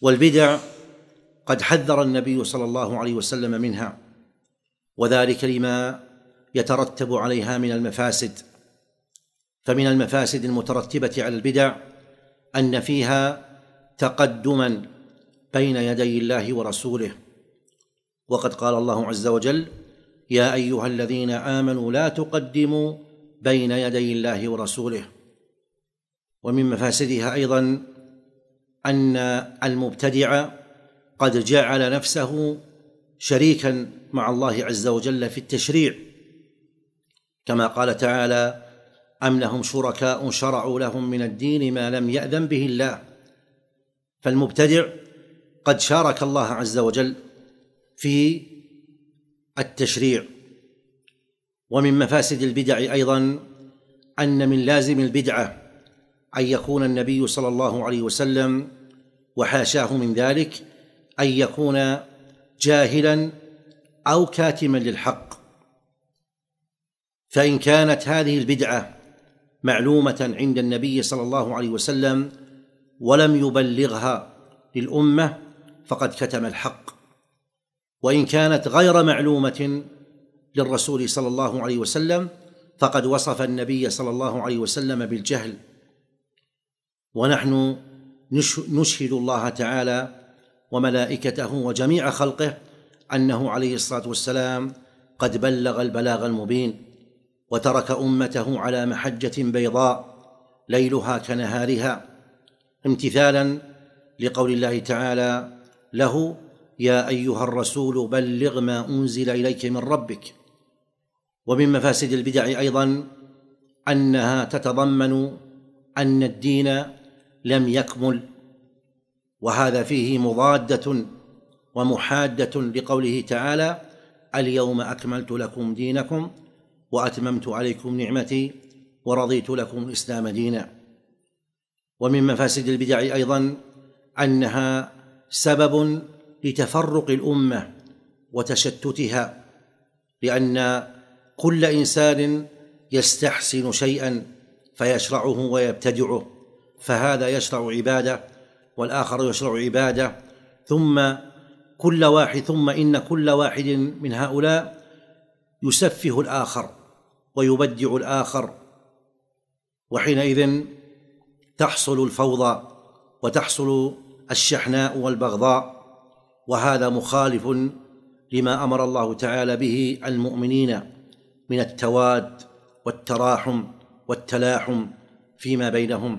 والبدع قد حذر النبي صلى الله عليه وسلم منها وذلك لما يترتب عليها من المفاسد فمن المفاسد المترتبه على البدع ان فيها تقدما بين يدي الله ورسوله وقد قال الله عز وجل يا ايها الذين امنوا لا تقدموا بين يدي الله ورسوله ومن مفاسدها ايضا ان المبتدع قد جعل نفسه شريكا مع الله عز وجل في التشريع كما قال تعالى ام لهم شركاء شرعوا لهم من الدين ما لم ياذن به الله فالمبتدع قد شارك الله عز وجل في التشريع ومن مفاسد البدع ايضا ان من لازم البدعه ان يكون النبي صلى الله عليه وسلم وحاشاه من ذلك ان يكون جاهلا او كاتما للحق فان كانت هذه البدعه معلومه عند النبي صلى الله عليه وسلم ولم يبلغها للامه فقد كتم الحق وان كانت غير معلومه للرسول صلى الله عليه وسلم فقد وصف النبي صلى الله عليه وسلم بالجهل ونحن نشهد الله تعالى وملائكته وجميع خلقه انه عليه الصلاه والسلام قد بلغ البلاغ المبين وترك امته على محجه بيضاء ليلها كنهارها امتثالا لقول الله تعالى له يا ايها الرسول بلغ ما انزل اليك من ربك ومن مفاسد البدع ايضا انها تتضمن ان الدين لم يكمل وهذا فيه مضاده ومحاده لقوله تعالى اليوم اكملت لكم دينكم واتممت عليكم نعمتي ورضيت لكم الاسلام دينا ومن مفاسد البدع ايضا انها سبب لتفرق الامه وتشتتها لان كل انسان يستحسن شيئا فيشرعه ويبتدعه فهذا يشرع عباده والاخر يشرع عباده ثم كل واحد ثم ان كل واحد من هؤلاء يسفه الاخر ويبدع الاخر وحينئذ تحصل الفوضى وتحصل الشحناء والبغضاء وهذا مخالف لما امر الله تعالى به المؤمنين من التواد والتراحم والتلاحم فيما بينهم